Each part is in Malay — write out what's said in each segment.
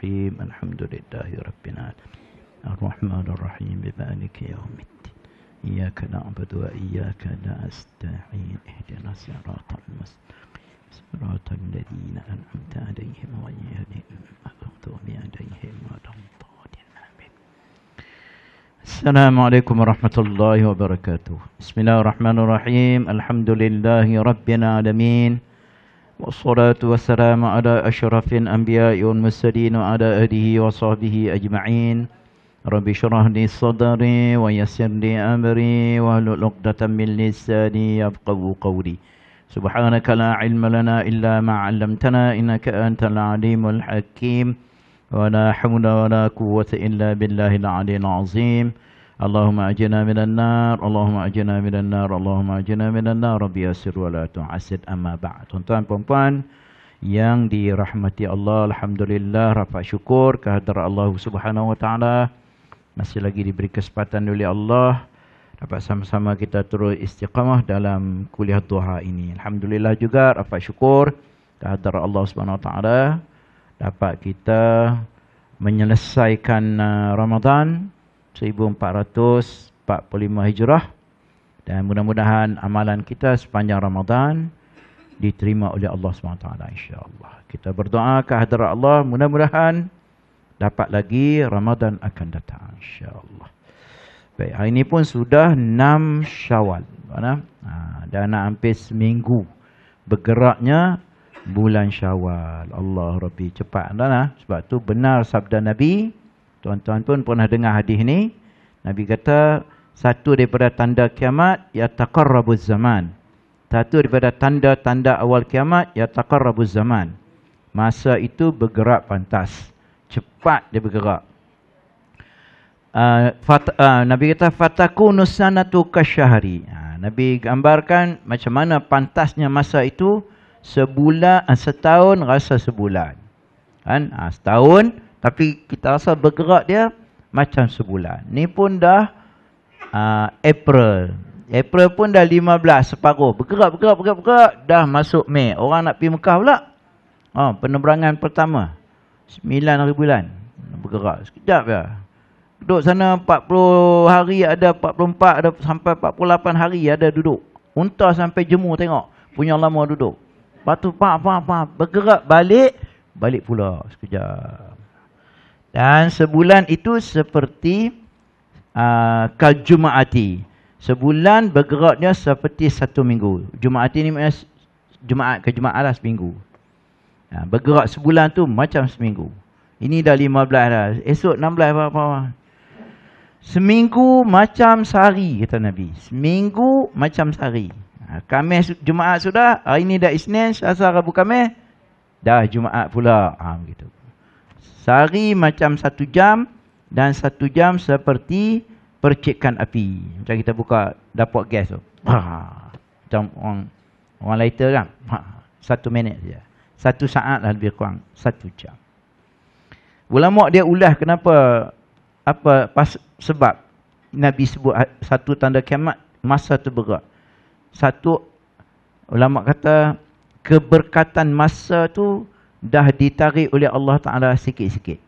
الرحيم الحمد لله رب العالمين الرحمن الرحيم بمالك يوم الدين إياك نعبد وإياك نستعين اهدنا صراط المستقيم صراط الذين أنعمت عليهم غير المغضوب عليهم ولا السلام عليكم ورحمة الله وبركاته بسم الله الرحمن الرحيم الحمد لله رب العالمين والصلاة والسلام على أشرف الأنبياء والمرسلين وعلى آله وصحبه أجمعين رب اشرح لي صدري ويسر لي أمري واحلل عقدة من لساني يفقه قولي سبحانك لا علم لنا إلا ما علمتنا إنك أنت العليم الحكيم ولا حول ولا قوة إلا بالله العلي العظيم Allahumma ajina minan nar Allahumma ajina minan nar Allahumma ajina minan nar Rabbi yasir wa la tu'asid amma ba'd Tuan-tuan, puan Yang dirahmati Allah Alhamdulillah Rafa syukur kehadirat Allah subhanahu wa ta'ala Masih lagi diberi kesempatan oleh Allah Dapat sama-sama kita terus istiqamah dalam kuliah duha ini Alhamdulillah juga Rafa syukur kehadirat Allah subhanahu wa ta'ala Dapat kita menyelesaikan uh, Ramadan Ramadan 1445 Hijrah dan mudah-mudahan amalan kita sepanjang Ramadan diterima oleh Allah SWT insyaAllah. Kita berdoa ke hadirat Allah mudah-mudahan dapat lagi Ramadan akan datang insyaAllah. Baik, hari ini pun sudah 6 syawal. Mana? Ha, dah nak hampir seminggu bergeraknya bulan syawal. Allah Rabbi cepat. Mana? Sebab tu benar sabda Nabi Tuan-tuan pun pernah dengar hadis ni. Nabi kata satu daripada tanda kiamat ya taqarrabuz zaman. Satu daripada tanda-tanda awal kiamat ya taqarrabuz zaman. Masa itu bergerak pantas. Cepat dia bergerak. Uh, fat, uh, Nabi kata fataku nusanatu kasyahari. Uh, ah, Nabi gambarkan macam mana pantasnya masa itu sebulan uh, setahun rasa sebulan. Kan? Uh, setahun tapi kita rasa bergerak dia macam sebulan. Ni pun dah uh, April. April pun dah 15 separuh. Bergerak, bergerak, bergerak, bergerak. Dah masuk Mei. Orang nak pergi Mekah pula. Oh, ha, penerbangan pertama. 9 hari bulan. Bergerak. Sekejap ya. Duduk sana 40 hari ada 44 ada sampai 48 hari ada duduk. Unta sampai jemu tengok. Punya lama duduk. Lepas pak, pak, pak. Bergerak balik. Balik pula. Sekejap. Dan sebulan itu seperti uh, kaljumaati. Sebulan bergeraknya seperti satu minggu. Jumaat ini maknanya Jumaat ke Jumaat lah seminggu. Ha, bergerak sebulan tu macam seminggu. Ini dah 15 dah. Esok enam belas apa-apa. Seminggu macam sehari kata Nabi. Seminggu macam sehari. Ha, Kamis Jumaat sudah. Hari ini dah Isnin. Selasa Rabu Kamis. Dah Jumaat pula. Ha, gitu. Sehari macam satu jam dan satu jam seperti percikkan api. Macam kita buka dapur gas tu. Ha. macam orang, orang lighter kan. Ha. satu minit saja. Satu saat lah lebih kurang. Satu jam. Ulama dia ulah, kenapa apa pas, sebab Nabi sebut satu tanda kiamat masa tu berat. Satu ulama kata keberkatan masa tu dah ditarik oleh Allah Taala sikit-sikit.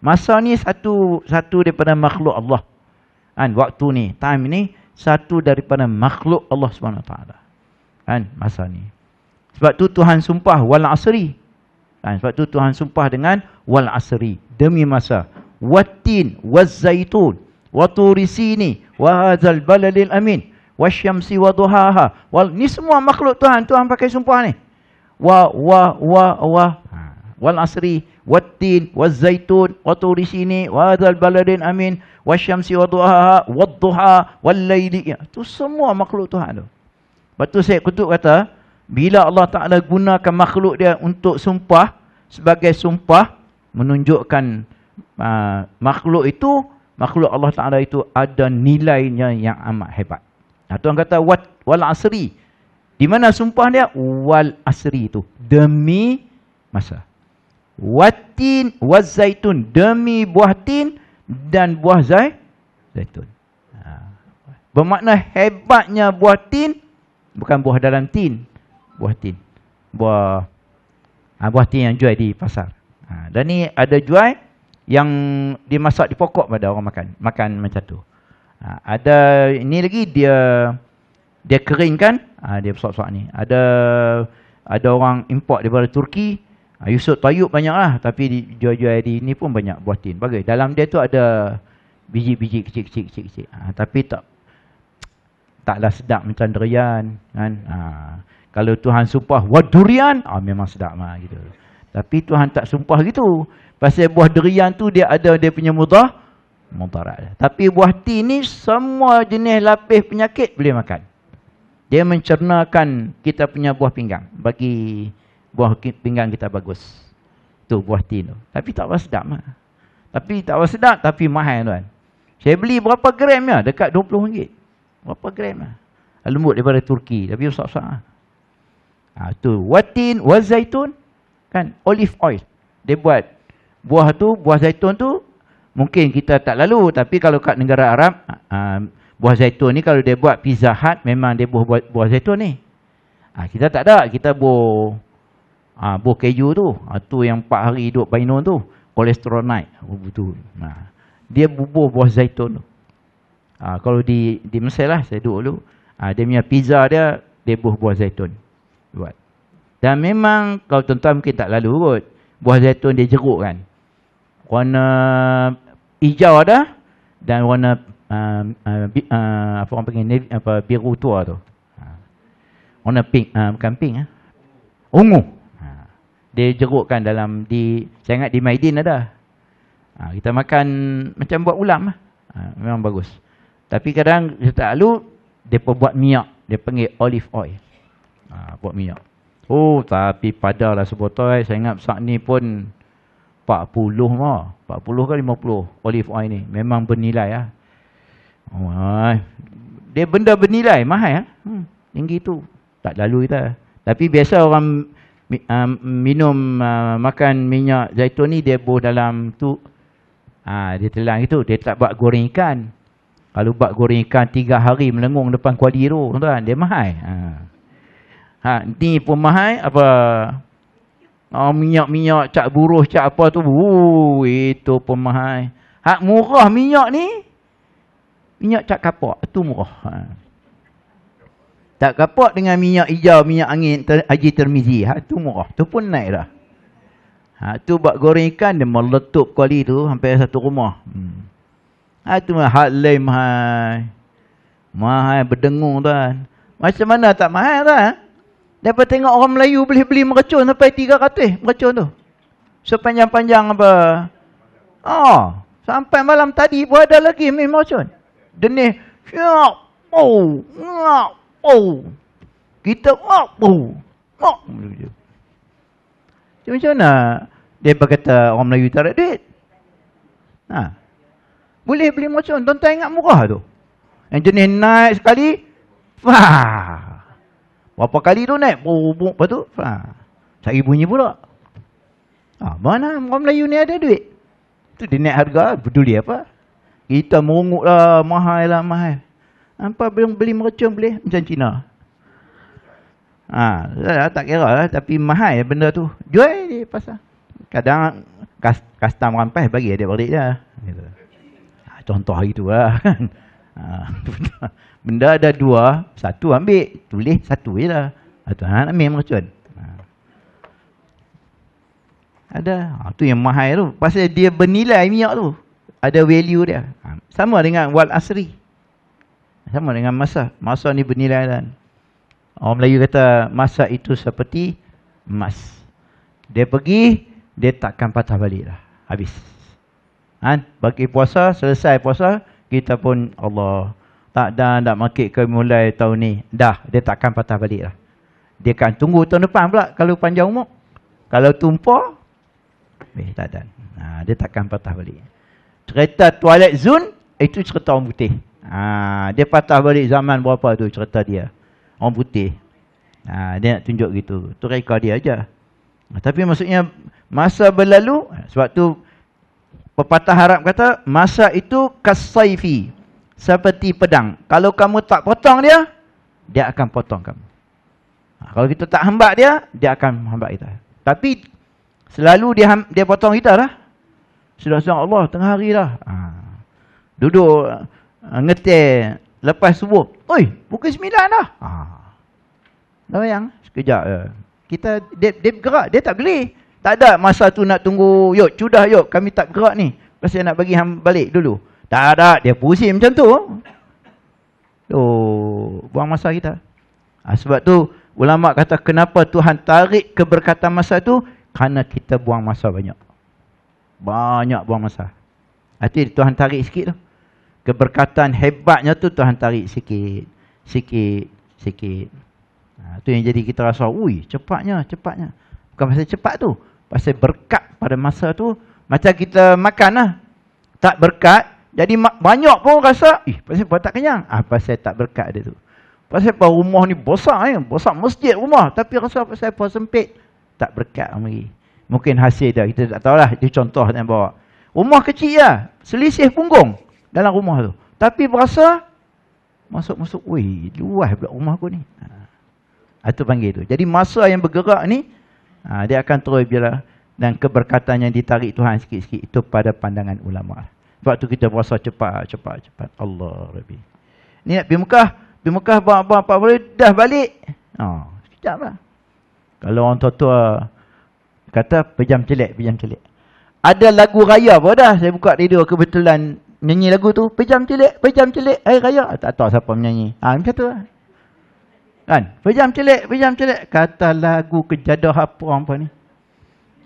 Masa ni satu satu daripada makhluk Allah. Kan waktu ni, time ni satu daripada makhluk Allah Subhanahu Wa Taala. Kan masa ni. Sebab tu Tuhan sumpah wal asri. Kan sebab tu Tuhan sumpah dengan wal asri demi masa. Watin waz zaitun wa turisini wa hadzal balalil amin wasyamsi wa duhaha wal ni semua makhluk Tuhan Tuhan pakai sumpah ni wa wa wa wa wal asri wattin wazaitun wa turisini wa dzal baladin amin wasyamsi wa duha wa dduha wal laili ya, tu semua makhluk Tuhan tu. Lepas tu Said Kutub kata bila Allah Taala gunakan makhluk dia untuk sumpah sebagai sumpah menunjukkan uh, makhluk itu makhluk Allah Taala itu ada nilainya yang amat hebat. Nah, Tuhan kata wat wal asri. Di mana sumpah dia? Wal asri itu demi masa watin waz zaitun demi buah tin dan buah zai, zaitun ha. bermakna hebatnya buah tin bukan buah dalam tin buah tin buah ha, buah tin yang jual di pasar ha, dan ni ada jual yang dimasak di pokok pada orang makan makan macam tu ha, ada ini lagi dia dia kering kan ha, dia besar-besar ni ada ada orang import daripada Turki Ha, Yusuf Tayyub banyaklah tapi di jual-jual di ini pun banyak buatin. Bagai dalam dia tu ada biji-biji kecil-kecil kecil-kecil. Ha, tapi tak taklah sedap macam durian kan. Ha, kalau Tuhan sumpah buah durian, ah ha, memang sedap mah gitu. Tapi Tuhan tak sumpah gitu. Pasal buah durian tu dia ada dia punya mudah mudarat. Tapi buah ti ni semua jenis lapis penyakit boleh makan. Dia mencernakan kita punya buah pinggang bagi buah pinggang kita bagus. Tu buah tin tu. Tapi tak apa sedap mah. Tapi tak apa sedap tapi mahal tuan. Saya beli berapa gram ya? Dekat RM20. Berapa gram ya? Lembut daripada Turki. Tapi usap-usap Ah Ha, tu watin, wazaitun. Kan? Olive oil. Dia buat buah tu, buah zaitun tu. Mungkin kita tak lalu. Tapi kalau kat negara Arab, uh, buah zaitun ni kalau dia buat pizza hat memang dia buah buah zaitun ni. Ha, kita tak ada. Kita buat ha, buah keju tu ha, tu yang 4 hari duduk painon tu kolesterol naik bubuh oh, Nah ha. dia bubuh buah zaitun tu ha, kalau di di Mesir lah saya duduk dulu ha, dia punya pizza dia dia buah buah zaitun buat dan memang kalau tuan-tuan mungkin tak lalu kot buah zaitun dia jeruk kan warna hijau ada dan warna uh, uh, bi, uh, apa orang panggil apa biru tua tu warna pink uh, bukan pink eh? ungu dia jerukkan dalam di saya ingat di Maidin ada. Ha, kita makan macam buat ulam lah. Ha, memang bagus. Tapi kadang kita tak alu, dia buat minyak. Dia panggil olive oil. Ha, buat minyak. Oh, tapi padahlah sebotol. Eh. Saya ingat saat ni pun 40 mah. 40 ke 50 olive oil ni. Memang bernilai lah. Oh, dia benda bernilai. Mahal lah. Hmm, tinggi tu. Tak lalu kita. Tapi biasa orang Um, minum uh, makan minyak zaitun ni dia buh dalam tu uh, dia telan gitu dia tak buat goreng ikan kalau buat goreng ikan tiga hari melengung depan kuali tu tuan dia mahal ha. ha ni pun mahal apa oh, ah, minyak minyak cak buruh cak apa tu uh, itu pun mahal hak murah minyak ni minyak cak kapak tu murah ha. Tak kapok dengan minyak hijau, minyak angin ter, Haji Termizi. Hak tu murah. Tu pun naik dah. Hak tu buat goreng ikan dia meletup kuali tu sampai satu rumah. Hmm. Hak tu mah hak lem hai. Mahal berdengung tuan. Macam mana tak mahal tuan? Dapat tengok orang Melayu beli-beli meracun sampai 300 meracun tu. Sepanjang-panjang apa? Oh, sampai malam tadi pun ada lagi meracun. Denis syak. Oh, Oh, Kita mampu. Mampu. Macam mana nak? Dia kata orang Melayu tak ada duit. Ha. Boleh beli macam Tuan-tuan ingat murah tu. Yang jenis naik sekali. Fah. Berapa kali tu naik? Bubuk lepas tu. Fah. Cari bunyi pula. Ha. Mana orang Melayu ni ada duit? Tu dia naik harga. Peduli apa? Kita merungut lah. Mahal lah. Mahal. Apa belum beli mercun boleh macam Cina. Ha, lah, tak kira lah tapi mahal ya benda tu. Jual di pasar. Kadang custom rampas bagi dia balik dia. Gitu. Ha, contoh hari tu lah kan. Ha, benda ada dua, satu ambil, tulis satu je lah. Atau ha, nak ambil mercun. Ha. Ada. Ha, tu yang mahal tu. Pasal dia bernilai minyak tu. Ada value dia. Ha. Sama dengan wal asri sama dengan masa. Masa ni bernilai dan Orang Melayu kata masa itu seperti emas. Dia pergi, dia takkan patah balik lah. Habis. Ha? Bagi puasa, selesai puasa, kita pun Allah tak ada nak makik ke mulai tahun ni. Dah, dia takkan patah balik lah. Dia akan tunggu tahun depan pula kalau panjang umur. Kalau tumpah, eh, tak ada. Ha, dia takkan patah balik. Cerita toilet zone, itu cerita orang putih. Ha, dia patah balik zaman berapa tu cerita dia. Orang putih. Ha, dia nak tunjuk gitu. Tu reka dia aja. Ha, tapi maksudnya masa berlalu ha, sebab tu pepatah Arab kata masa itu kasaifi seperti pedang. Kalau kamu tak potong dia, dia akan potong kamu. Ha, kalau kita tak hambat dia, dia akan hambat kita. Tapi selalu dia dia potong kita lah. Sudah sudah Allah tengah hari dah. Ha, duduk Ah, ngetik lepas subuh. Oi, pukul sembilan lah. ah. dah. Ha. yang bayang? Sekejap je. Ya. Kita, dia, dia gerak. Dia tak geli. Tak ada masa tu nak tunggu. Yuk, sudah yuk. Kami tak gerak ni. Pasti nak bagi ham balik dulu. Tak ada. Dia pusing macam tu. Tu, buang masa kita. Ha, sebab tu, ulama kata kenapa Tuhan tarik keberkatan masa tu? Kerana kita buang masa banyak. Banyak buang masa. Nanti Tuhan tarik sikit tu keberkatan hebatnya tu Tuhan tarik sikit sikit sikit ha, tu yang jadi kita rasa ui cepatnya cepatnya bukan pasal cepat tu pasal berkat pada masa tu macam kita makan lah tak berkat jadi banyak pun rasa ih pasal apa tak kenyang ah ha, pasal tak berkat dia tu pasal apa rumah ni besar eh besar masjid rumah tapi rasa pasal apa sempit tak berkat mari mungkin hasil dah kita tak tahulah itu contoh yang bawa rumah kecil lah selisih punggung dalam rumah tu. Tapi berasa masuk-masuk, weh, luas pula rumah aku ni. Ha. Itu ha, panggil tu. Jadi masa yang bergerak ni ha, dia akan terus bila dan keberkatan yang ditarik Tuhan sikit-sikit itu pada pandangan ulama. Sebab tu kita berasa cepat, cepat, cepat. Allah Rabbi. Ni nak pergi Mekah, pergi Mekah apa-apa apa boleh dah balik. Ha, oh, sekejap lah. Kalau orang tua-tua kata pejam celik, pejam celik. Ada lagu raya pun dah. Saya buka radio kebetulan menyanyi lagu tu pejam celik pejam celik air raya ah, tak tahu siapa menyanyi ha macam tu lah. kan pejam celik pejam celik kata lagu kejadah apa apa ni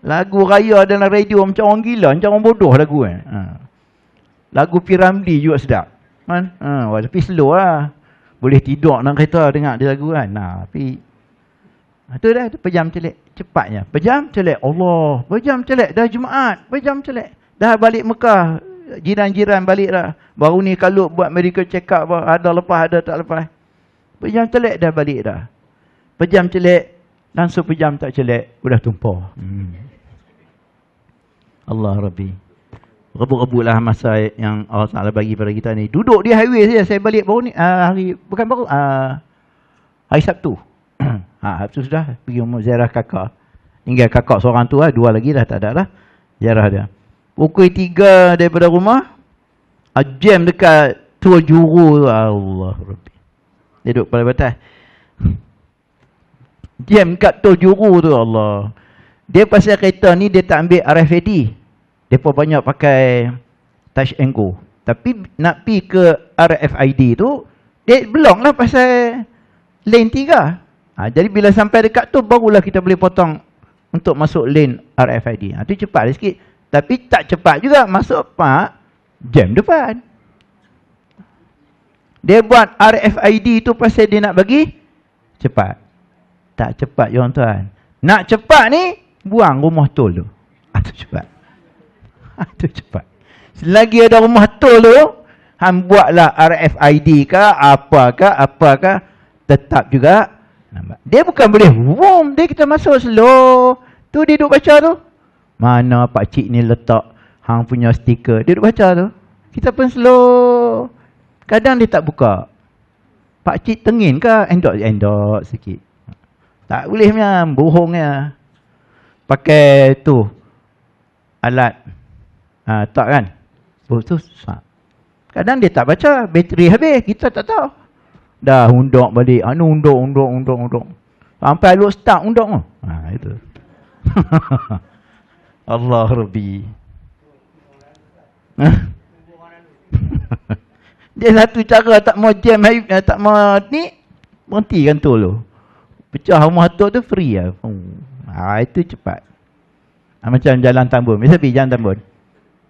lagu raya dalam radio macam orang gila macam orang bodoh lagu kan? ha. lagu Piramdi juga sedap kan ha tapi slow lah boleh tidur nak kereta dengar dia lagu kan nah tapi itu dah pejam celik cepatnya pejam celik Allah pejam celik dah jumaat pejam celik dah balik Mekah jiran-jiran balik dah. Baru ni kalau buat medical check up ada lepas ada tak lepas. Pejam celek dah balik dah. Pejam celek, langsung pejam tak celek, sudah tumpah. Hmm. Allah Rabbi. Rebut-rebutlah masa yang Allah Ta'ala bagi pada kita ni. Duduk di highway saja. Saya balik baru ni. Uh, hari, bukan baru. Uh, hari Sabtu. ha, Sabtu sudah pergi umur ziarah kakak. Tinggal kakak seorang tu lah. Dua lagi dah tak ada lah. Ziarah dia. Pukul 3 daripada rumah ah, Jam dekat Tua juru tu Allah Rabbi Dia duduk pada batas Jam dekat tua juru tu Allah Dia pasal kereta ni Dia tak ambil RFID Dia pun banyak pakai Touch and go Tapi nak pi ke RFID tu Dia belong lah pasal Lane tiga. ha, Jadi bila sampai dekat tu Barulah kita boleh potong Untuk masuk lane RFID Itu ha, cepat lah sikit tapi tak cepat juga masuk park jam depan. Dia buat RFID tu pasal dia nak bagi cepat. Tak cepat ya tuan. Nak cepat ni buang rumah tol tu. Atau cepat. Atau cepat. Selagi ada rumah tol tu, han buatlah RFID kah apakah apakah tetap juga Dia bukan boleh wom dia kita masuk slow. Tu dia duduk baca tu. Mana pak cik ni letak hang punya stiker. Dia duk baca tu. Kita pun slow. Kadang dia tak buka. Pak cik tengin ke endok endok sikit. Tak boleh punya bohong ya. Pakai tu alat uh, tak kan? Oh, tu susah. Kadang dia tak baca, bateri habis, kita tak tahu. Dah undok balik, anu undok, undok, undok, undok. Sampai lu start undok. Ha, itu. Allah Rabbi Dia satu cara tak mau jam eh, Tak mau ni Berhenti kan tu Pecah rumah tu tu free lah hmm. ha, Itu cepat ha, Macam jalan tambun Biasa pergi jalan tambun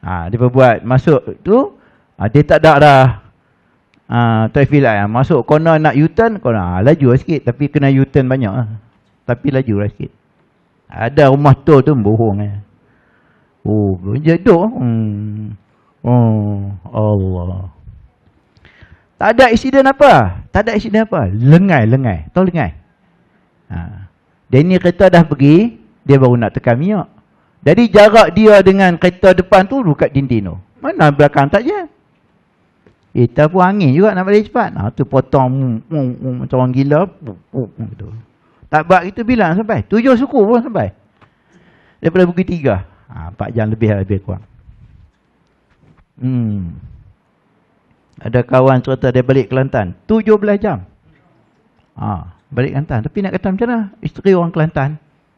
ha, Dia buat masuk tu ha, Dia tak ada dah ha, Traffic light lah. Masuk corner nak U-turn corner. Ha, Laju lah sikit Tapi kena U-turn banyak lah. Tapi laju lah sikit ada rumah tu tu bohong eh. Oh, jaduk. Ya, hmm. Oh, Allah. Tak ada insiden apa? Tak ada insiden apa? Lengai, lengai. Tahu lengai? Ha. Dan ni kereta dah pergi, dia baru nak tekan minyak. Jadi jarak dia dengan kereta depan tu buka dinding tu. Mana belakang tak je. Kita eh, pun angin juga nak balik cepat. Ha, tu potong mm, mm, mm, macam orang gila. Tak buat kita bilang sampai. Tujuh suku pun sampai. Daripada pergi tiga. Ha, 4 jam lebih lebih kurang. Hmm. Ada kawan cerita dia balik Kelantan. 17 jam. Ha, balik Kelantan. Tapi nak kata macam mana? Isteri orang Kelantan.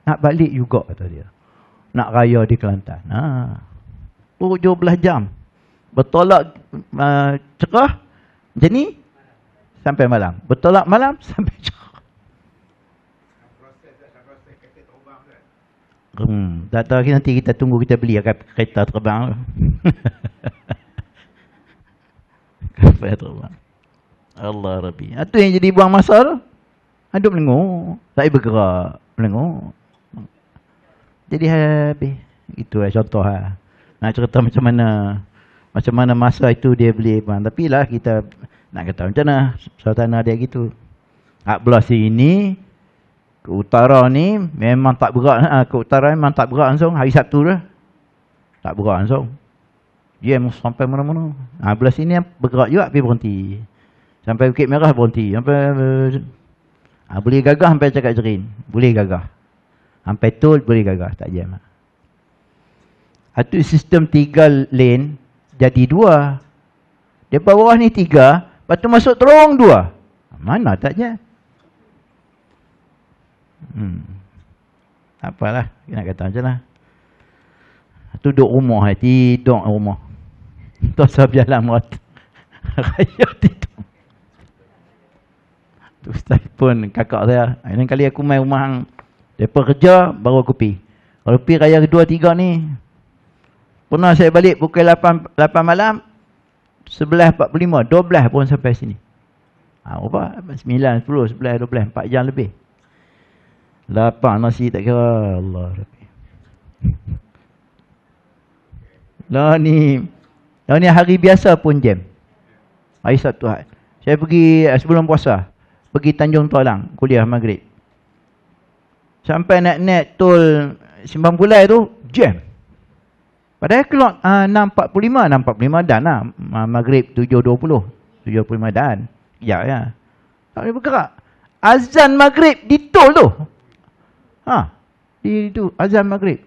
Nak balik juga kata dia. Nak raya di Kelantan. Ha. 17 jam. Bertolak uh, cerah. Macam ni? Sampai malam. Bertolak malam sampai cerah. Hmm, tak tahu lagi nanti kita tunggu kita beli akan ya, kereta terbang. Kapal terbang. Allah Rabbi. Itu yang jadi buang masa tu. Aduh melengok. Tak boleh bergerak. Melengok. Jadi habis. Itu lah contoh lah. Nak cerita macam mana. Macam mana masa itu dia beli. Bang. Tapi lah kita nak kata macam mana. Suatana dia gitu. Akbelah sini ke utara ni memang tak berat ha, ke utara memang tak berat langsung hari Sabtu dah tak berat langsung dia mesti sampai mana-mana ha, belah sini bergerak juga tapi berhenti sampai Bukit Merah berhenti sampai ha, boleh gagah sampai cakap jerin boleh gagah sampai tol boleh gagah tak jam itu ha, sistem tiga lane jadi dua dia bawah ni tiga lepas masuk terong dua mana tak jam Hmm. Apalah, nak kata macam lah. Tu duduk rumah, eh. tidur rumah. Tak sabar jalan merata. Raya tidur. Tu ustaz pun kakak saya. Lain kali aku main rumah hang. kerja, baru aku pergi. Kalau pergi raya kedua tiga ni. Pernah saya balik pukul 8, 8 malam. 11.45, 12 pun sampai sini. Ha, apa? 9, 10, 11, 12, 4 jam lebih. Lapar nasi tak kira Allah Rabbi. Lah ni Lah ni hari biasa pun jam Hari Sabtu hari. Saya pergi eh, sebelum puasa Pergi Tanjung Tolang Kuliah Maghrib Sampai nak net tol Simbang Pulai tu Jam Padahal clock uh, 6.45 6.45 dan lah uh, Maghrib 7.20 7.25 dan Ya ya Tak boleh bergerak Azan Maghrib di tol tu Ha. Di itu azan maghrib.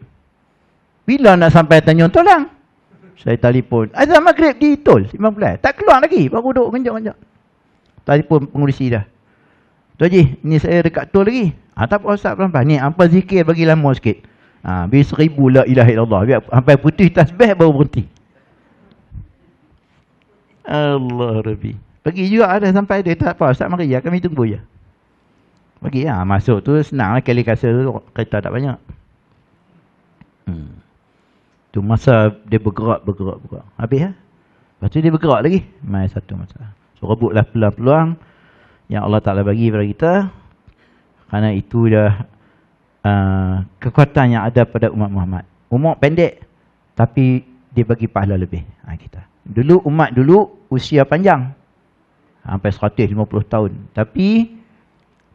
Bila nak sampai tanya tolang? Saya telefon. Azan maghrib di tol 15. Tak keluar lagi. Baru duduk kenjak-kenjak. Telefon pengurusi dah. Tu Haji, ni saya dekat tol lagi. Ha, tak apa Ustaz perempuan. Ni apa zikir bagi lama sikit. Ha, biar seribu la ilah illallah. Biar sampai putih tasbih baru berhenti. Allah Rabbi. Pergi juga ada sampai dia. Tak apa Ustaz mari ya. Kami tunggu ya. Pergi lah. Masuk tu senang lah. Kali kasa tu kereta tak banyak. Hmm. Tu masa dia bergerak, bergerak, bergerak. Habis lah. Lepas tu dia bergerak lagi. Main satu masa. So rebutlah peluang-peluang yang Allah Ta'ala bagi kepada kita. Kerana itu dah uh, kekuatan yang ada pada umat Muhammad. Umat pendek. Tapi dia bagi pahala lebih. Ha, kita. Dulu umat dulu usia panjang. Sampai 150 tahun. Tapi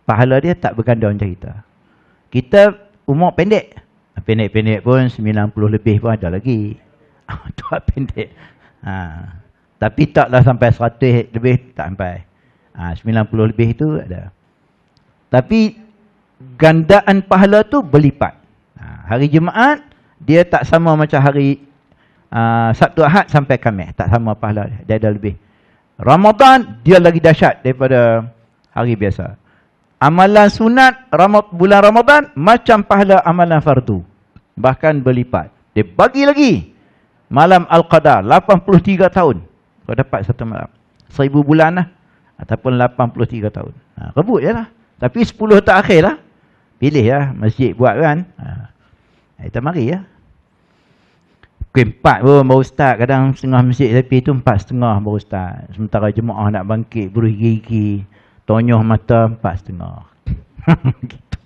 pahala dia tak berganda macam kita. Kita umur pendek. Pendek-pendek pun 90 lebih pun ada lagi. Ah, Tua lah pendek. Ha. Tapi taklah sampai 100 lebih, tak sampai. Ha, 90 lebih tu ada. Tapi gandaan pahala tu berlipat. Ha, hari Jumaat, dia tak sama macam hari uh, Sabtu Ahad sampai Khamis. Tak sama pahala dia. Dia ada lebih. Ramadan, dia lagi dahsyat daripada hari biasa. Amalan sunat Ramad, bulan Ramadan macam pahala amalan fardu. Bahkan berlipat. Dia bagi lagi malam Al-Qadar. 83 tahun. Kau dapat satu malam. Seribu bulan lah. Ataupun 83 tahun. Ha, rebut je lah. Tapi 10 tak akhir lah. Pilih lah. Masjid buat kan. Ha. Kita ha, mari lah. ya. Pukul empat pun baru start. Kadang setengah masjid tapi itu empat setengah baru start. Sementara jemaah nak bangkit, buruh gigi Tonyoh mata empat setengah. gitu.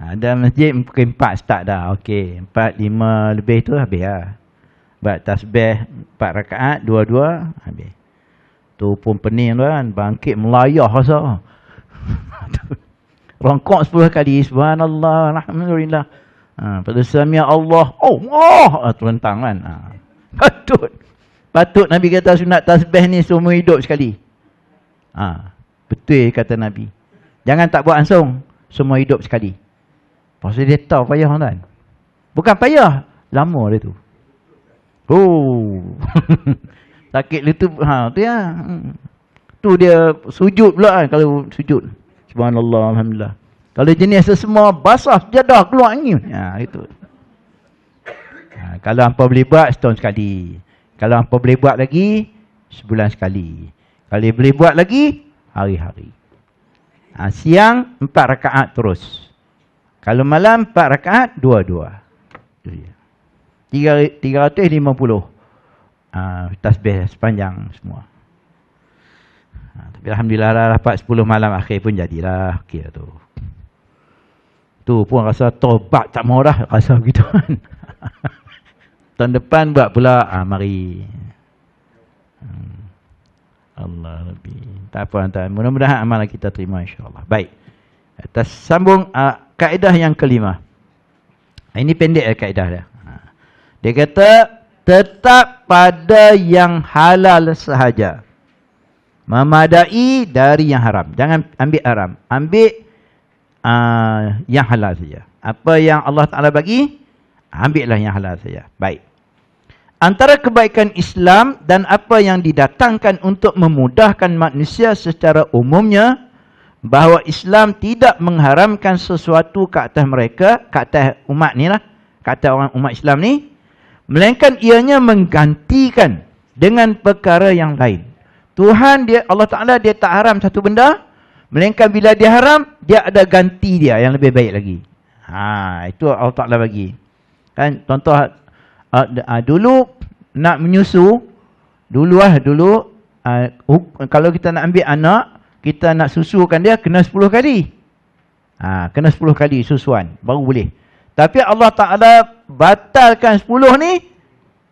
Ada ha, masjid mungkin empat start dah. Okey. Empat, lima lebih tu habis lah. Buat tasbih empat rakaat, dua-dua habis. Tu pun pening tu kan. Bangkit melayah rasa. Rongkok sepuluh kali. Subhanallah. Alhamdulillah. Ha, pada suami ya Allah. Oh, oh. Ha, Terentang kan. Ha. Patut. Patut Nabi kata sunat tasbih ni semua hidup sekali. Ha. Betul kata Nabi. Jangan tak buat langsung. Semua hidup sekali. Pasti dia tahu payah tuan. Bukan payah. Lama dia tu. Oh. Sakit lutut. Ha, tu ya. Tu dia sujud pula kan kalau sujud. Subhanallah. Alhamdulillah. Kalau jenis semua basah sejadah keluar angin. Ha, itu. Ha, kalau hampa boleh buat setahun sekali. Kalau hampa boleh buat lagi sebulan sekali. Kalau boleh buat lagi hari-hari. Ha, siang empat rakaat terus. Kalau malam empat rakaat dua-dua. Tiga tiga ratus lima puluh ah, tasbih sepanjang semua. Ha, tapi alhamdulillah lah dapat sepuluh malam akhir pun jadilah okey lah tu. Tu pun rasa tobat tak mau dah rasa begitu kan. Tahun depan buat pula ha, mari. Hmm. Allah lebih. Tak apa tuan Mudah-mudahan amalan kita terima insyaallah Baik. Atas sambung uh, kaedah yang kelima. Ini pendek eh, kaedah dia. Ha. Dia kata tetap pada yang halal sahaja. Memadai dari yang haram. Jangan ambil haram. Ambil uh, yang halal saja. Apa yang Allah Ta'ala bagi, ambillah yang halal saja. Baik. Antara kebaikan Islam dan apa yang didatangkan untuk memudahkan manusia secara umumnya bahawa Islam tidak mengharamkan sesuatu ke atas mereka, ke atas umat ni lah, ke atas orang umat Islam ni, melainkan ianya menggantikan dengan perkara yang lain. Tuhan dia Allah Taala dia tak haram satu benda, melainkan bila dia haram, dia ada ganti dia yang lebih baik lagi. Ha, itu Allah Taala bagi. Kan contoh uh, uh, dulu nak menyusu dulu lah dulu uh, kalau kita nak ambil anak kita nak susukan dia kena 10 kali ha, kena 10 kali susuan baru boleh tapi Allah Ta'ala batalkan 10 ni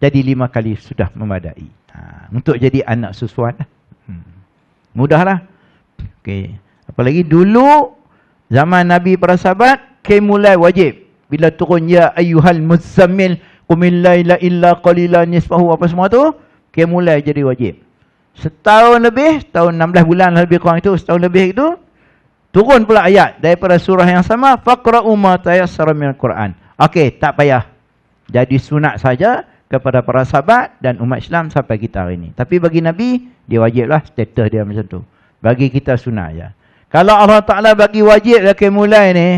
jadi 5 kali sudah memadai ha, untuk jadi anak susuan lah. hmm. mudahlah okay. apalagi dulu zaman Nabi para sahabat kemulai wajib bila turun ya ayuhal muzzammil Kumilaila illa qalila nisfahu apa semua tu Okay mulai jadi wajib Setahun lebih Tahun 16 bulan lebih kurang itu Setahun lebih itu Turun pula ayat Daripada surah yang sama Faqra'u ma tayassara min Al-Quran Okey, tak payah Jadi sunat saja Kepada para sahabat Dan umat Islam sampai kita hari ini Tapi bagi Nabi Dia wajiblah status dia macam tu Bagi kita sunat aja. Kalau Allah Ta'ala bagi wajib Laki mulai ni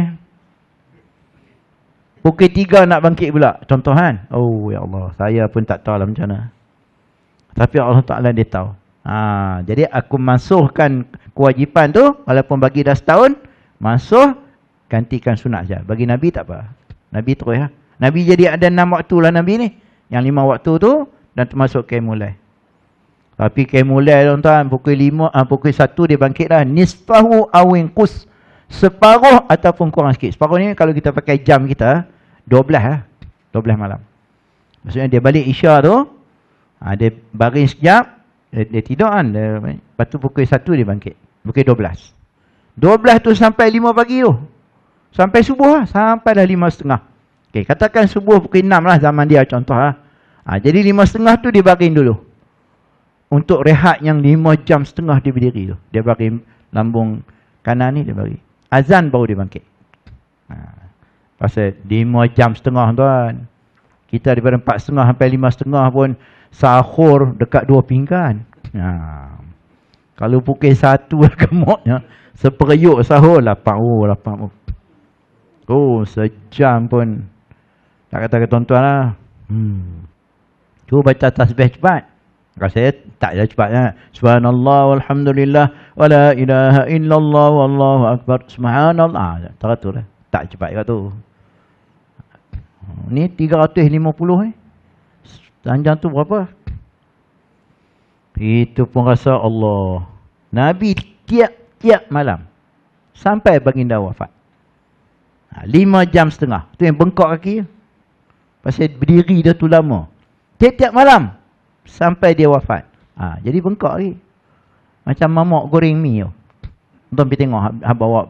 Pukul tiga nak bangkit pula. Contoh kan? Oh, ya Allah. Saya pun tak tahu lah macam mana. Tapi Allah Ta'ala dia tahu. Ha, jadi aku masukkan kewajipan tu. Walaupun bagi dah setahun. masuk, Gantikan sunat saja. Bagi Nabi tak apa. Nabi terus lah. Nabi jadi ada enam waktu lah Nabi ni. Yang lima waktu tu. Dan termasuk kaya mulai. Tapi kaya mulai tuan-tuan. Pukul lima. Ha, pukul satu dia bangkit dah. Nisfahu awin kus separuh ataupun kurang sikit. Separuh ni kalau kita pakai jam kita, 12 lah. Eh? 12 malam. Maksudnya dia balik Isya tu, ha, dia baring sekejap, dia, dia tidur kan. Dia, lepas tu pukul 1 dia bangkit. Pukul 12. 12 tu sampai 5 pagi tu. Sampai subuh lah. Sampai dah 5 setengah. Okay, katakan subuh pukul 6 lah zaman dia contoh lah. Ha, jadi 5 setengah tu dia baring dulu. Untuk rehat yang 5 jam setengah dia berdiri tu. Dia baring lambung kanan ni dia bagi. Azan baru dia bangkit. Ha. Pasal 5 jam setengah tuan. Kita daripada 4 setengah sampai lima setengah pun sahur dekat dua pinggan. Ha. Kalau pukul satu gemuknya, seperyuk sahur, lapang. Oh, lapang. Oh. oh, sejam pun. Tak kata ke tuan-tuan lah. Hmm. Tu baca tasbih cepat. Rasa tak ada cepatnya. Subhanallah walhamdulillah wa la ilaha illallah wallahu akbar. Subhanallah. Ah, tak tu lah. Tak cepat juga tu. Ni 350 ni. Tanjang tu berapa? Itu pun rasa Allah. Nabi tiap-tiap malam. Sampai baginda wafat. Ha, lima jam setengah. Itu yang bengkok kaki. Pasal berdiri dah tu lama. Tiap-tiap malam. Sampai dia wafat. Ha, jadi bengkok lagi. Macam mamak goreng mie tu. Tuan pergi tengok. Ha, ha, bawa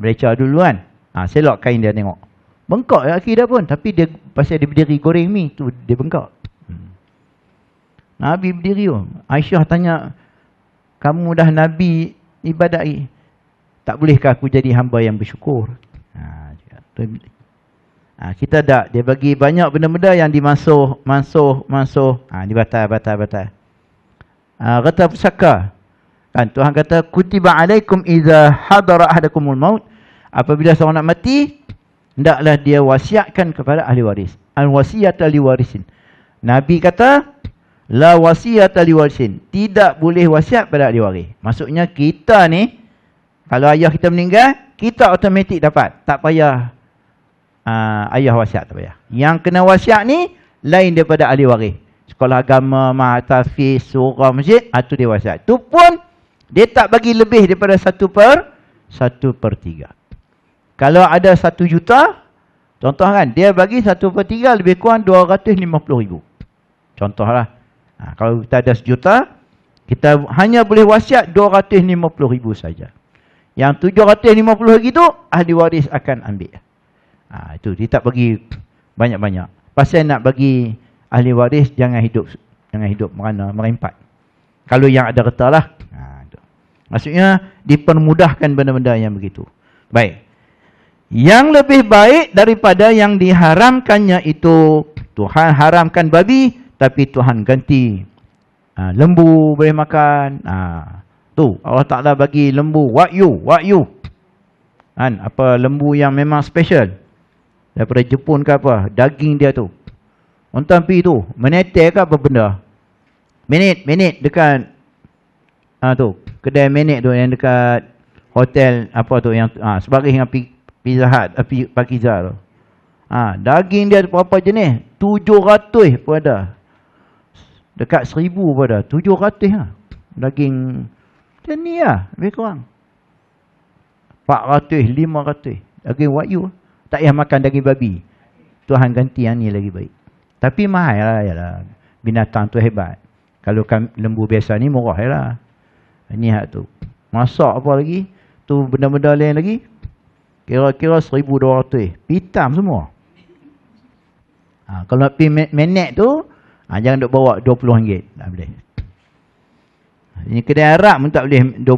reca dulu kan. Ha, selok kain dia tengok. Bengkak ya akidah pun tapi dia pasal dia berdiri goreng mi tu dia bengkak. Hmm. Nabi berdiri tu. Aisyah tanya kamu dah nabi ibadat tak bolehkah aku jadi hamba yang bersyukur? Ha, ha kita dah dia bagi banyak benda-benda yang dimasuh, masuh, masuh. Ha ni batal batal batal. Ha, kata pusaka. Kan Tuhan kata kutiba alaikum idza hadara ahadakumul maut. Apabila seorang nak mati, hendaklah dia wasiatkan kepada ahli waris. Al-wasiyata liwarisin. Nabi kata, la wasiyata liwarisin. Tidak boleh wasiat pada ahli waris. Maksudnya kita ni, kalau ayah kita meninggal, kita otomatik dapat. Tak payah uh, ayah wasiat tak payah. Yang kena wasiat ni, lain daripada ahli waris. Sekolah agama, mahatafi, surah masjid, itu ah, dia wasiat. Itu pun, dia tak bagi lebih daripada satu per, satu per tiga. Kalau ada satu juta, contoh kan, dia bagi satu per tiga lebih kurang dua ratus lima puluh ribu. Contohlah. Ha, kalau kita ada juta, kita hanya boleh wasiat dua ratus lima puluh ribu saja. Yang tujuh ratus lima puluh lagi ahli waris akan ambil. Ha, itu, dia tak bagi banyak-banyak. Pasal nak bagi ahli waris, jangan hidup jangan hidup merana, merempat. Kalau yang ada retalah. Ha, Maksudnya, dipermudahkan benda-benda yang begitu. Baik yang lebih baik daripada yang diharamkannya itu Tuhan haramkan babi tapi Tuhan ganti ha, lembu boleh makan ha, tu Allah Taala bagi lembu What you? What you? kan apa lembu yang memang special daripada Jepun ke apa daging dia tu unta pi tu menetek ke apa benda minit minit dekat ah ha, tu kedai minit tu yang dekat hotel apa tu yang ha, sebagai yang pergi Pizza Hut, uh, eh, Pakiza tu. Ha, daging dia berapa jenis? 700 pun ada. Dekat 1000 pun ada. 700 lah. Ha. Daging macam ni lah. Lebih kurang. 400, 500. Daging wakyu. Tak payah makan daging babi. Tuhan ganti yang ni lagi baik. Tapi mahal lah. Yalah. Binatang tu hebat. Kalau kan lembu biasa ni murah ya lah. Ni hak tu. Masak apa lagi? Tu benda-benda lain lagi. Kira-kira 1200. Pitam semua. Ha, kalau nak pergi menek tu, ha, jangan duk bawa 20 ringgit. Tak boleh. Ini kedai Arab pun tak boleh 20.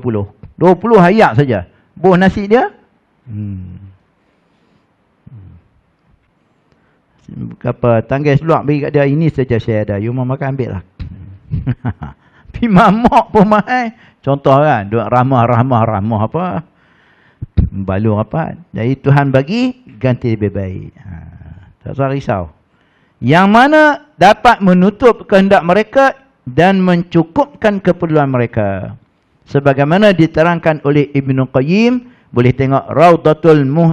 20 hayak saja. Boh nasi dia. Hmm. hmm. Apa, tanggai seluak bagi kat dia. Ini saja saya ada. You mau makan ambil lah. Pergi mamak pun mahal. Contoh kan. Duk ramah, ramah, ramah apa membalur rapat. Jadi Tuhan bagi ganti lebih baik. Ha, tak usah risau. Yang mana dapat menutup kehendak mereka dan mencukupkan keperluan mereka. Sebagaimana diterangkan oleh Ibn Qayyim, boleh tengok Raudatul Muh,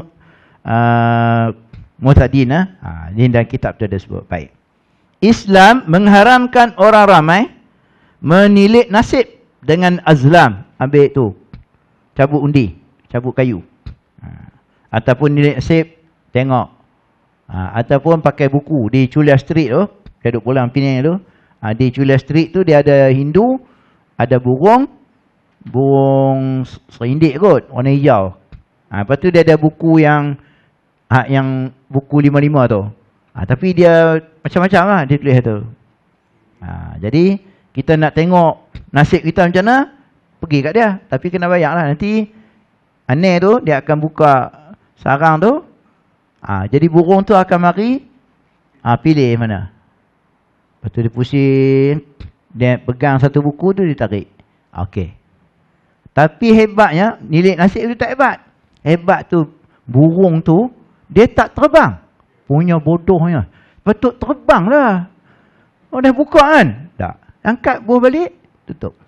uh, ah, ha, ini dalam kitab itu ada sebut. Baik. Islam mengharamkan orang ramai menilik nasib dengan azlam. Ambil itu. Cabut undi cabut kayu. Ha. Ataupun nilai sip, tengok. Ha. Ataupun pakai buku di Chulia Street tu. Saya duduk pulang Penang tu. Ha. Di Chulia Street tu dia ada Hindu, ada burung. Burung serindik kot, warna hijau. Ha. Lepas tu dia ada buku yang ha, yang buku lima-lima tu. Ha. Tapi dia macam-macam lah dia tulis tu. Ha. Jadi kita nak tengok nasib kita macam mana, pergi kat dia. Tapi kena bayar lah. Nanti Aneh tu dia akan buka sarang tu. Ha, jadi burung tu akan mari ha, pilih mana. Lepas tu dia pusing. Dia pegang satu buku tu dia tarik. Okey. Tapi hebatnya nilik nasib tu tak hebat. Hebat tu burung tu dia tak terbang. Punya bodohnya. Betul terbang lah. Oh dah buka kan? Tak. Angkat buah balik. Tutup.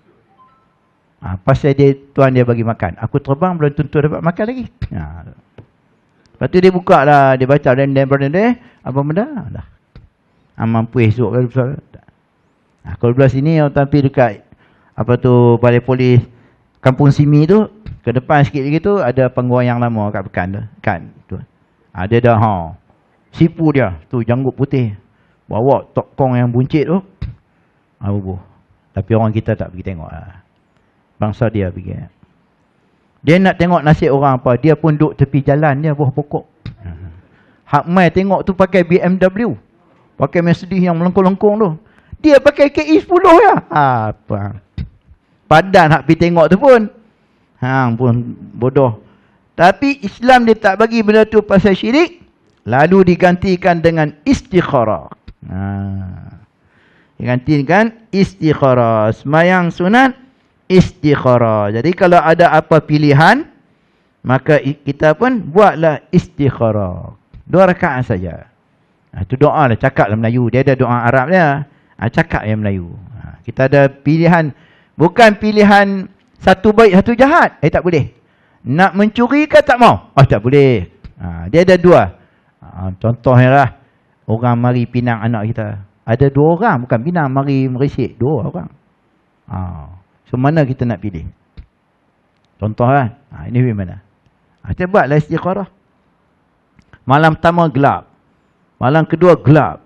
Ha, pasal dia tuan dia bagi makan. Aku terbang belum tentu dapat makan lagi. Ha. Lepas tu dia buka lah. Dia baca dan dan dan dan Apa benda? Dah. Ha, mampu esok kan. Ha, kalau belah sini orang tuan dekat apa tu balai polis kampung Simi tu. Ke depan sikit lagi tu ada pengguang yang lama kat pekan tu. Kan tu. Ha, dia dah ha. Sipu dia tu janggut putih. Bawa tokong yang buncit tu. Ha, bu. Tapi orang kita tak pergi tengok lah bangsa dia pergi. Dia nak tengok nasib orang apa, dia pun duduk tepi jalan dia buah pokok. Mhm. Hak mai tengok tu pakai BMW. Pakai Mercedes yang melengkung-lengkung tu. Dia pakai KE10 ya. Apa? Padan hak pi tengok tu pun. Hang pun bodoh. Tapi Islam dia tak bagi benda tu pasal syirik. Lalu digantikan dengan istikharah. Ha. Digantikan istikharah. Semayang sunat istikharah. Jadi kalau ada apa pilihan, maka kita pun buatlah istikharah. Dua rakaat saja. Ha, ah, itu doa lah. Cakap lah Melayu. Dia ada doa Arab dia. Ha, ah, cakap yang Melayu. Ha, kita ada pilihan. Bukan pilihan satu baik, satu jahat. Eh, tak boleh. Nak mencuri ke tak mau? Oh, tak boleh. Ha, dia ada dua. Ha, contohnya lah. Orang mari pinang anak kita. Ada dua orang. Bukan pinang. Mari merisik. Dua orang. Ha. So mana kita nak pilih? Contoh lah. Ha, ini pilih mana? Ha, kita buatlah istiqarah. Malam pertama gelap. Malam kedua gelap.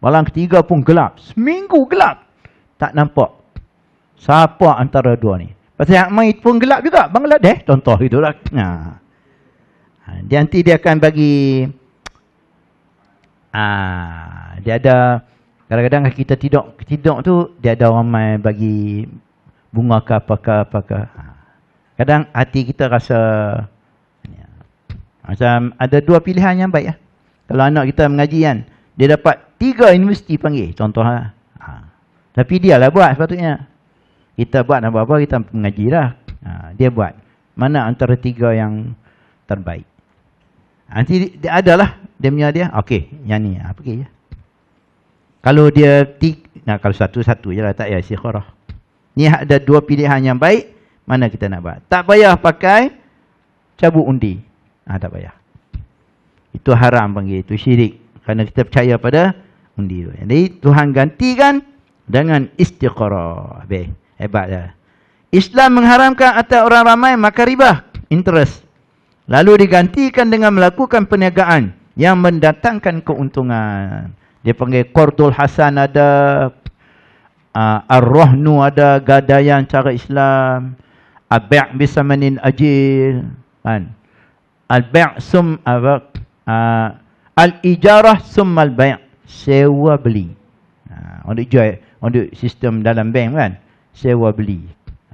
Malam ketiga pun gelap. Seminggu gelap. Tak nampak. Siapa antara dua ni? Pasal yang main pun gelap juga. deh, contoh itu lah. Ha. ha. Dia nanti dia akan bagi... Ha. Dia ada... Kadang-kadang kita tidur, tidur tu, dia ada orang main bagi bunga ke apa ke apa ke. Kadang hati kita rasa ah. macam ada dua pilihan yang baik. Ya. Kalau anak kita mengaji kan, dia dapat tiga universiti panggil. Contoh lah. Ha. Tapi dia lah buat sepatutnya. Kita buat nak buat apa, kita mengaji lah. Ha. Dia buat. Mana antara tiga yang terbaik. Ha, nanti dia adalah. Dia punya dia. Okey, yang ni. apa ah, pergi ya? Kalau dia tiga, nah, kalau satu-satu je lah, Tak payah istikharah. Ni ada dua pilihan yang baik. Mana kita nak buat? Tak payah pakai cabut undi. Ah ha, tak payah. Itu haram panggil itu syirik. Kerana kita percaya pada undi tu. Jadi Tuhan gantikan dengan istiqarah. Habis. Hebat dah. Islam mengharamkan atas orang ramai maka riba. Interest. Lalu digantikan dengan melakukan perniagaan yang mendatangkan keuntungan. Dia panggil Qardul Hasan ada, uh, ah, ar-rahnu ada gadaian cara Islam al-bai' bi ajil kan al-bai' sum apa uh, al-ijarah summa al-bai' sewa beli untuk uh, jual untuk sistem dalam bank kan sewa beli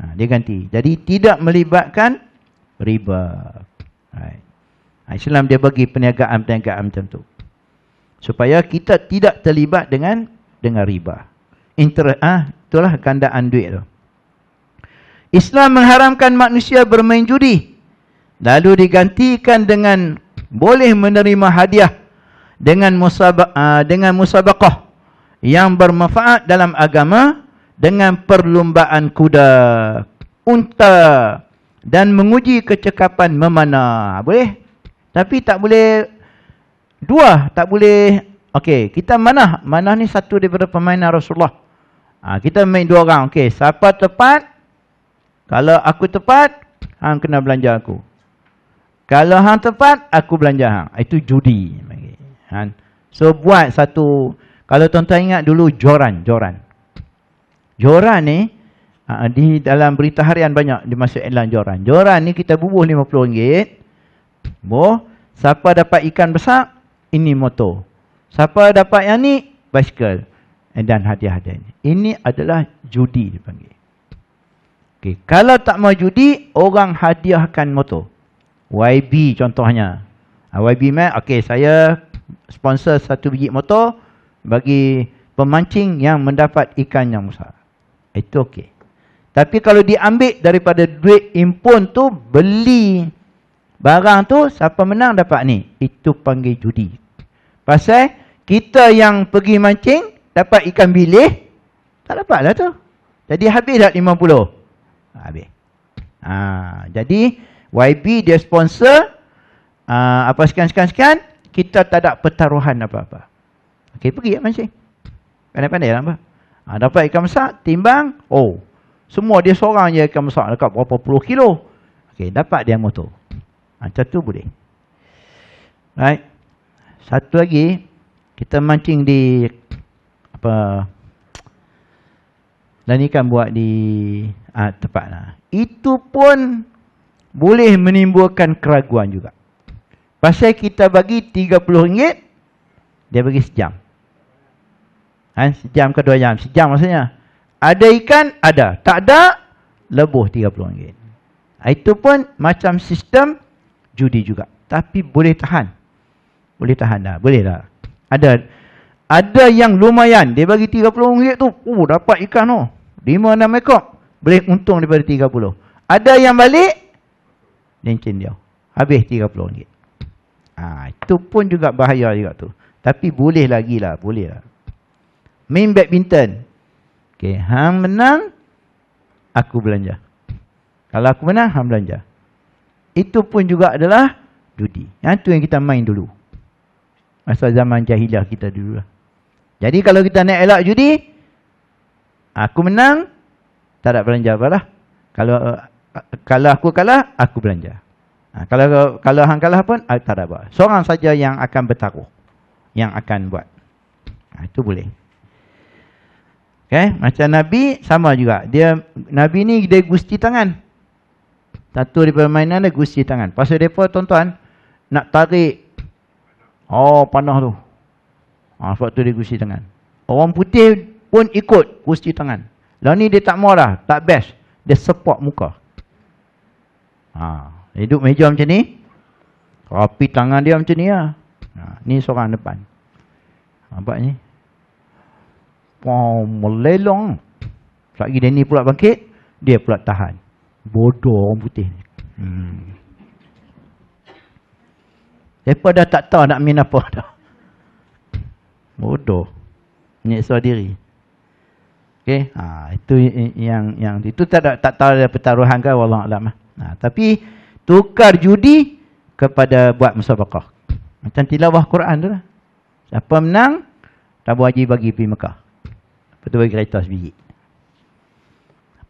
ha, dia ganti jadi tidak melibatkan riba right. Islam dia bagi perniagaan-perniagaan macam tu. Supaya kita tidak terlibat dengan dengan riba inter ah itulah gandaan duit tu. Islam mengharamkan manusia bermain judi lalu digantikan dengan boleh menerima hadiah dengan musabaq uh, ah, dengan musabaqah yang bermanfaat dalam agama dengan perlumbaan kuda, unta dan menguji kecekapan memanah. Boleh? Tapi tak boleh dua, tak boleh. Okey, kita manah. Manah ni satu daripada permainan Rasulullah Ha, kita main dua orang. Okey, siapa tepat? Kalau aku tepat, hang kena belanja aku. Kalau hang tepat, aku belanja hang. Itu judi. Ha. So buat satu kalau tuan-tuan ingat dulu joran, joran. Joran ni ha, di dalam berita harian banyak dimasuk iklan joran. Joran ni kita bubuh RM50. Boh, siapa dapat ikan besar, ini motor. Siapa dapat yang ni, basikal. Eh, dan hadiah-hadiah ini. Ini adalah judi dipanggil. Okay. Kalau tak mau judi, orang hadiahkan motor. YB contohnya. Ah, YB man, okay, saya sponsor satu biji motor bagi pemancing yang mendapat ikan yang besar. Itu okey. Tapi kalau diambil daripada duit impun tu, beli barang tu, siapa menang dapat ni. Itu panggil judi. Pasal kita yang pergi mancing, dapat ikan bilis, tak dapatlah tu. Jadi habis dah 50. Ah, habis. Ha, jadi YB dia sponsor ha, apa sekian-sekian-sekian, kita tak ada pertaruhan apa-apa. Okey, pergi ya mancing. Pandai-pandai lah. Ha, dapat ikan besar, timbang. Oh, semua dia seorang je ikan besar dekat berapa puluh kilo. Okey, dapat dia motor. Ha, macam tu boleh. Right. Satu lagi, kita mancing di apa dan ikan buat di uh, tempat lah. Itu pun boleh menimbulkan keraguan juga. Pasal kita bagi RM30, dia bagi sejam. Ha, sejam ke dua jam? Sejam maksudnya. Ada ikan? Ada. Tak ada? Lebuh RM30. Ha, itu pun macam sistem judi juga. Tapi boleh tahan. Boleh tahan dah. Boleh dah. Ada. Ada ada yang lumayan dia bagi 30 ringgit tu oh dapat ikan tu 5 6 ekor boleh untung daripada 30 ada yang balik lincin dia habis 30 ringgit ha, itu pun juga bahaya juga tu tapi boleh lagi lah boleh lah main badminton okay, hang menang aku belanja kalau aku menang hang belanja itu pun juga adalah judi yang tu yang kita main dulu Masa zaman jahiliah kita dulu lah. Jadi kalau kita nak elak judi, aku menang, tak ada belanja apa lah. Kalau eh, eh, kalau aku kalah, aku belanja. Ha, kalau kalau hang kalah pun, aku eh, tak ada apa. Seorang saja yang akan bertaruh. Yang akan buat. Ha, itu boleh. Okay? Macam Nabi, sama juga. Dia Nabi ni dia gusti tangan. Satu di permainan dia gusti tangan. Pasal mereka, tuan-tuan, nak tarik. Oh, panah tu. Ha, sebab tu dia kursi tangan. Orang putih pun ikut kursi tangan. Lah ni dia tak mau dah, tak best. Dia sepak muka. Ha, hidup meja macam ni. Rapi tangan dia macam ni lah. Ha, ni seorang depan. Ha, nampak ni? Wow, melelong. Selagi dia ni pula bangkit, dia pula tahan. Bodoh orang putih ni. Hmm. Mereka dah tak tahu nak min apa dah bodoh menyiksa diri okey ha itu yang yang itu tak ada tak tahu ada pertaruhan ke wallahu alam ah ha, tapi tukar judi kepada buat musabaqah macam tilawah Quran tu lah siapa menang tabu haji bagi pergi Mekah lepas tu bagi kereta sebiji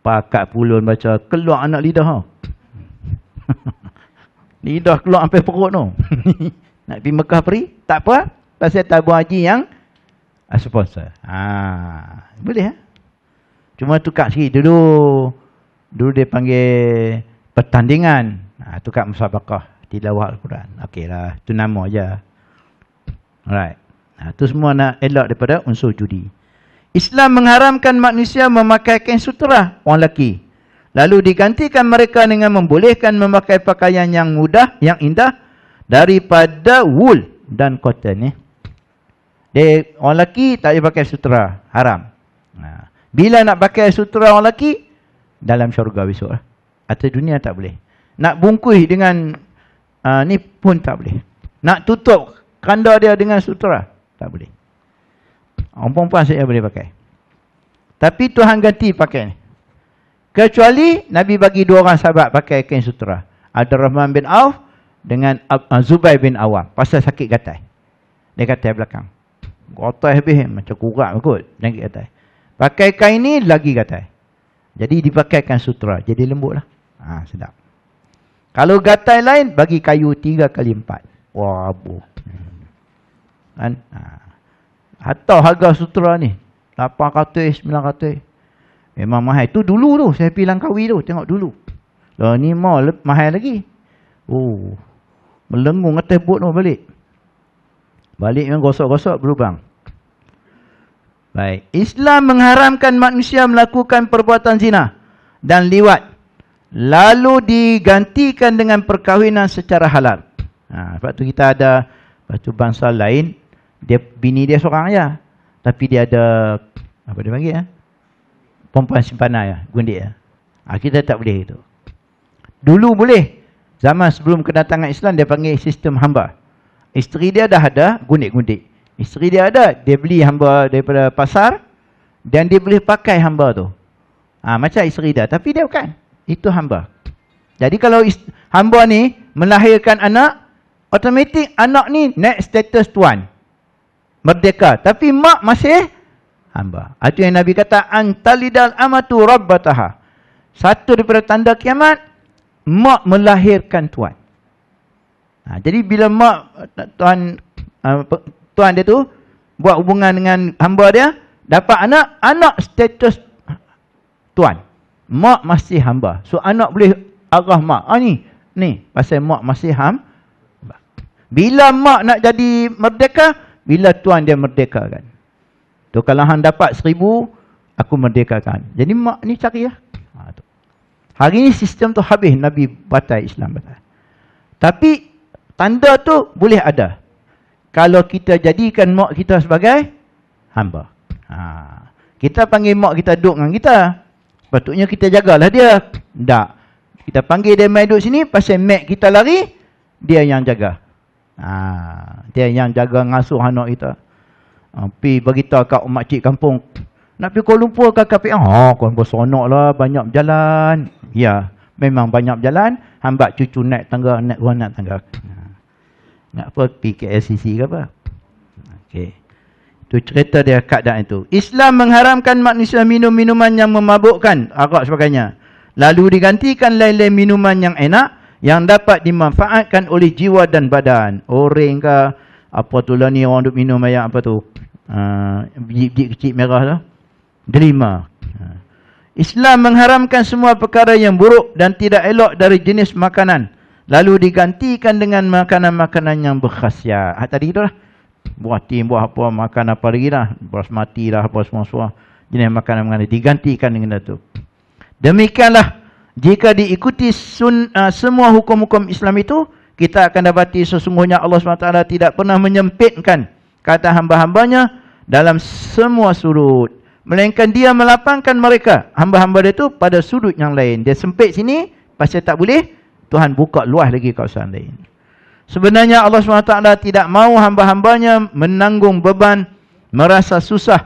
pakat pulun baca keluar anak lidah ha. lidah keluar sampai perut tu nak pergi Mekah pergi tak apa pasal tabu haji yang A sponsor. Ha, ah, boleh ha? Cuma tukar sikit dulu. Dulu dia panggil pertandingan. Ha, ah, tukar musabakah. Tilawah Al-Quran. Okey lah. Itu nama aja. Alright. Itu ah, ha, semua nak elak daripada unsur judi. Islam mengharamkan manusia memakai kain sutera orang lelaki. Lalu digantikan mereka dengan membolehkan memakai pakaian yang mudah, yang indah daripada wool dan cotton. Eh. Eh, orang lelaki tak boleh pakai sutera. Haram. Ha. Bila nak pakai sutera orang lelaki, dalam syurga besok. Lah. Atas dunia tak boleh. Nak bungkui dengan uh, ni pun tak boleh. Nak tutup kanda dia dengan sutera, tak boleh. Orang perempuan saya boleh pakai. Tapi Tuhan ganti pakai ni. Kecuali Nabi bagi dua orang sahabat pakai kain sutera. Ada Rahman bin Auf dengan Zubair bin Awam. Pasal sakit gatai. Dia kata belakang. Gotai habis eh? macam kurap kot. Lagi kata. Pakai kain ni lagi kata. Jadi dipakaikan sutra. Jadi lembut lah. Ha, sedap. Kalau gatai lain, bagi kayu tiga kali empat. Wah, abu. Kan? Ha. Atau harga sutra ni. 800, 900. Memang mahal. Itu dulu tu. Saya pergi Langkawi tu. Tengok dulu. Loh, ni mahal, mahal lagi. Oh. Melengung atas bot tu balik. Balik yang gosok-gosok berlubang. Baik. Islam mengharamkan manusia melakukan perbuatan zina dan liwat. Lalu digantikan dengan perkahwinan secara halal. Ha, sebab tu kita ada batu bangsa lain. Dia bini dia seorang aja. Tapi dia ada apa dia panggil ya? Eh? Pompan simpanan ya, gundik ya. Ha, kita tak boleh itu. Dulu boleh. Zaman sebelum kedatangan Islam dia panggil sistem hamba. Isteri dia dah ada gundik-gundik. Isteri dia ada, dia beli hamba daripada pasar dan dia boleh pakai hamba tu. Ha, macam isteri dia, tapi dia bukan. Itu hamba. Jadi kalau hamba ni melahirkan anak, automatik anak ni naik status tuan. Merdeka. Tapi mak masih hamba. Itu yang Nabi kata, Antalidal amatu rabbataha. Satu daripada tanda kiamat, mak melahirkan tuan jadi bila mak tuan uh, tuan dia tu buat hubungan dengan hamba dia dapat anak anak status tuan mak masih hamba so anak boleh arah mak ah ni ni pasal mak masih ham bila mak nak jadi merdeka bila tuan dia merdeka kan. tu kalau hang dapat seribu aku merdeka kan. jadi mak ni cari lah ya. ha, hari ni sistem tu habis Nabi batal Islam batal tapi tanda tu boleh ada kalau kita jadikan mak kita sebagai hamba. Ha. Kita panggil mak kita duduk dengan kita. Patutnya kita jagalah dia. Tak. Kita panggil dia mai duduk sini pasal mak kita lari, dia yang jaga. Ha. Dia yang jaga ngasuh anak kita. Ha. Pi beritahu kat mak cik kampung. Nak pergi Kuala Lumpur ke KPI? Ha, Kuala Lumpur sonok lah. Banyak jalan. Ya, memang banyak jalan. Hambat cucu naik tangga, naik ruang naik tangga. Ha. Nak apa PKSCC ke apa? Okey. Itu cerita dia keadaan itu. Islam mengharamkan manusia minum minuman yang memabukkan, arak sebagainya. Lalu digantikan lain-lain minuman yang enak yang dapat dimanfaatkan oleh jiwa dan badan. Orang ke apa tu lah ni orang duk minum ayam apa tu? Uh, ah, biji kecil merah tu. Delima. Ha. Islam mengharamkan semua perkara yang buruk dan tidak elok dari jenis makanan. Lalu digantikan dengan makanan-makanan yang berkhasiat. Ha, tadi itulah. Buah tim, buah apa, makan apa lagi lah. Beras mati lah, apa semua-semua. Jenis makanan-makanan digantikan dengan itu. Demikianlah. Jika diikuti sun, uh, semua hukum-hukum Islam itu, kita akan dapati sesungguhnya Allah SWT tidak pernah menyempitkan kata hamba-hambanya dalam semua sudut. Melainkan dia melapangkan mereka, hamba-hamba dia itu pada sudut yang lain. Dia sempit sini, pasal tak boleh, Tuhan buka luas lagi kawasan lain. Sebenarnya Allah SWT tidak mahu hamba-hambanya menanggung beban, merasa susah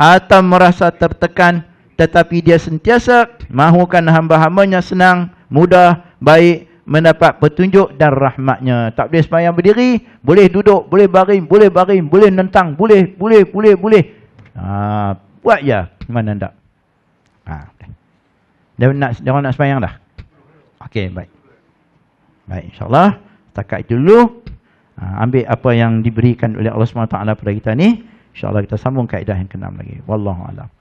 atau merasa tertekan tetapi dia sentiasa mahukan hamba-hambanya senang, mudah, baik, mendapat petunjuk dan rahmatnya. Tak boleh sembahyang berdiri, boleh duduk, boleh baring, boleh baring, boleh nentang, boleh, boleh, boleh, boleh. Ha, buat ya, mana tak. Ha. Dia nak, dia nak sembahyang dah? Okey, baik. Baik, insyaAllah. Setakat itu dulu. Ha, ambil apa yang diberikan oleh Allah SWT kepada kita ni. InsyaAllah kita sambung kaedah yang keenam lagi. Wallahu'alam.